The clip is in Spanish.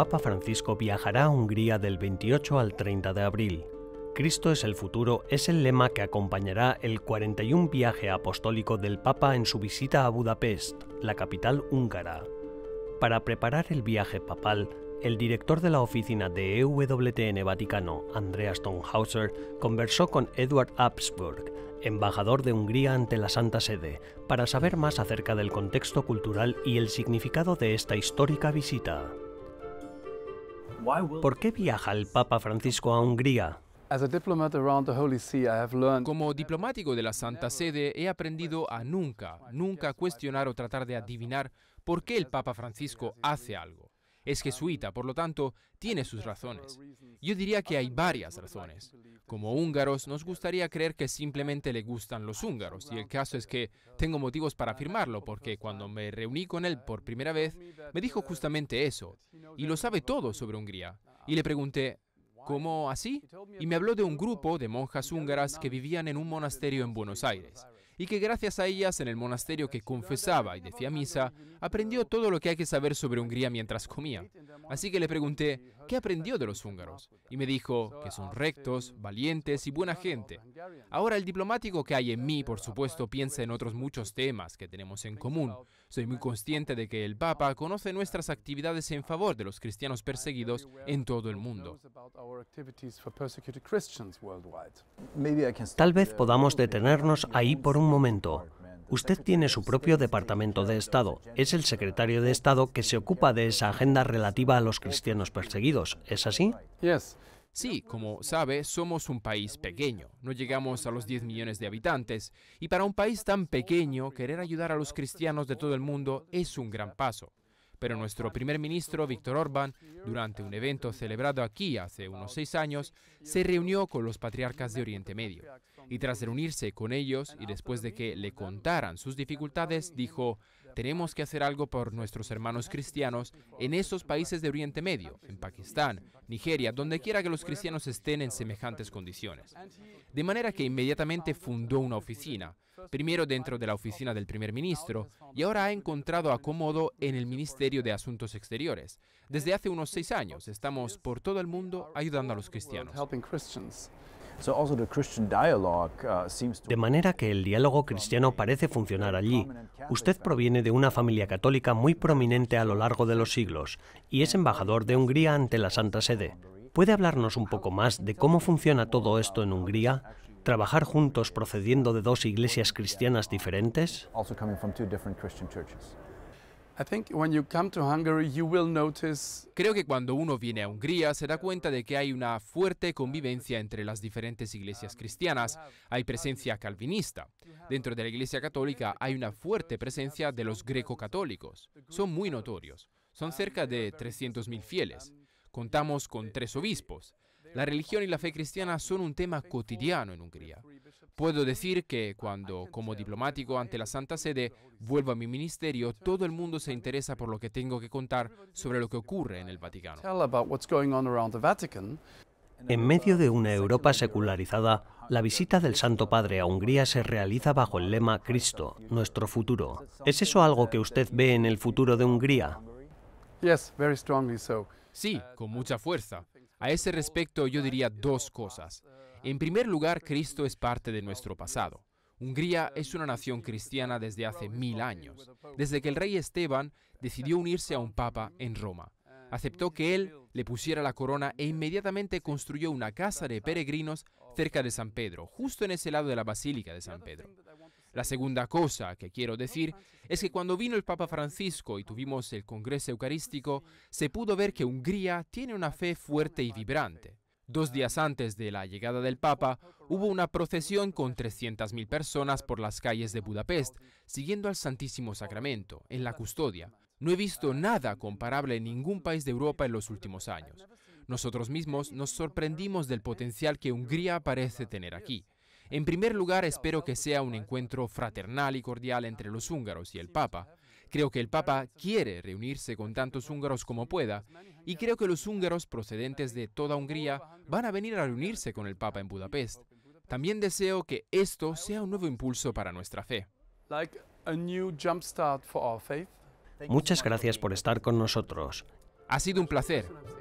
Papa Francisco viajará a Hungría del 28 al 30 de abril. Cristo es el futuro es el lema que acompañará el 41 viaje apostólico del Papa en su visita a Budapest, la capital húngara. Para preparar el viaje papal, el director de la oficina de EWTN Vaticano, Andreas Tonhauser, conversó con Edward Habsburg, embajador de Hungría ante la Santa Sede, para saber más acerca del contexto cultural y el significado de esta histórica visita. ¿Por qué viaja el Papa Francisco a Hungría? Como diplomático de la Santa Sede he aprendido a nunca, nunca cuestionar o tratar de adivinar por qué el Papa Francisco hace algo. Es jesuita, por lo tanto, tiene sus razones. Yo diría que hay varias razones. Como húngaros, nos gustaría creer que simplemente le gustan los húngaros, y el caso es que tengo motivos para afirmarlo, porque cuando me reuní con él por primera vez, me dijo justamente eso, y lo sabe todo sobre Hungría. Y le pregunté, ¿Cómo así? Y me habló de un grupo de monjas húngaras que vivían en un monasterio en Buenos Aires y que gracias a ellas en el monasterio que confesaba y decía misa, aprendió todo lo que hay que saber sobre Hungría mientras comía. Así que le pregunté, ¿qué aprendió de los húngaros? Y me dijo que son rectos, valientes y buena gente. Ahora el diplomático que hay en mí, por supuesto, piensa en otros muchos temas que tenemos en común. Soy muy consciente de que el Papa conoce nuestras actividades en favor de los cristianos perseguidos en todo el mundo. Tal vez podamos detenernos ahí por un momento. Usted tiene su propio Departamento de Estado. Es el secretario de Estado que se ocupa de esa agenda relativa a los cristianos perseguidos. ¿Es así? Sí, como sabe, somos un país pequeño. No llegamos a los 10 millones de habitantes. Y para un país tan pequeño, querer ayudar a los cristianos de todo el mundo es un gran paso. Pero nuestro primer ministro, Víctor Orbán, durante un evento celebrado aquí hace unos seis años, se reunió con los patriarcas de Oriente Medio. Y tras reunirse con ellos y después de que le contaran sus dificultades, dijo, tenemos que hacer algo por nuestros hermanos cristianos en esos países de Oriente Medio, en Pakistán, Nigeria, donde quiera que los cristianos estén en semejantes condiciones. De manera que inmediatamente fundó una oficina, primero dentro de la oficina del primer ministro, y ahora ha encontrado acomodo en el Ministerio de Asuntos Exteriores. Desde hace unos seis años estamos por todo el mundo ayudando a los cristianos. Uh, de manera que el diálogo cristiano parece funcionar allí. Usted proviene de una familia católica muy prominente a lo largo de los siglos y es embajador de Hungría ante la Santa Sede. ¿Puede hablarnos un poco más de cómo funciona todo esto en Hungría? ¿Trabajar juntos procediendo de dos iglesias cristianas diferentes? Creo que cuando uno viene a Hungría se da cuenta de que hay una fuerte convivencia entre las diferentes iglesias cristianas. Hay presencia calvinista. Dentro de la iglesia católica hay una fuerte presencia de los greco-católicos. Son muy notorios. Son cerca de 300.000 fieles. Contamos con tres obispos. La religión y la fe cristiana son un tema cotidiano en Hungría. Puedo decir que cuando, como diplomático ante la Santa Sede, vuelvo a mi ministerio, todo el mundo se interesa por lo que tengo que contar sobre lo que ocurre en el Vaticano. En medio de una Europa secularizada, la visita del Santo Padre a Hungría se realiza bajo el lema Cristo, nuestro futuro. ¿Es eso algo que usted ve en el futuro de Hungría? Sí, con mucha fuerza. A ese respecto yo diría dos cosas. En primer lugar, Cristo es parte de nuestro pasado. Hungría es una nación cristiana desde hace mil años, desde que el rey Esteban decidió unirse a un papa en Roma. Aceptó que él le pusiera la corona e inmediatamente construyó una casa de peregrinos cerca de San Pedro, justo en ese lado de la Basílica de San Pedro. La segunda cosa que quiero decir oh, es que cuando vino el Papa Francisco y tuvimos el Congreso Eucarístico, se pudo ver que Hungría tiene una fe fuerte y vibrante. Dos días antes de la llegada del Papa, hubo una procesión con 300.000 personas por las calles de Budapest, siguiendo al Santísimo Sacramento, en la custodia. No he visto nada comparable en ningún país de Europa en los últimos años. Nosotros mismos nos sorprendimos del potencial que Hungría parece tener aquí. En primer lugar, espero que sea un encuentro fraternal y cordial entre los húngaros y el Papa. Creo que el Papa quiere reunirse con tantos húngaros como pueda y creo que los húngaros procedentes de toda Hungría van a venir a reunirse con el Papa en Budapest. También deseo que esto sea un nuevo impulso para nuestra fe. Muchas gracias por estar con nosotros. Ha sido un placer.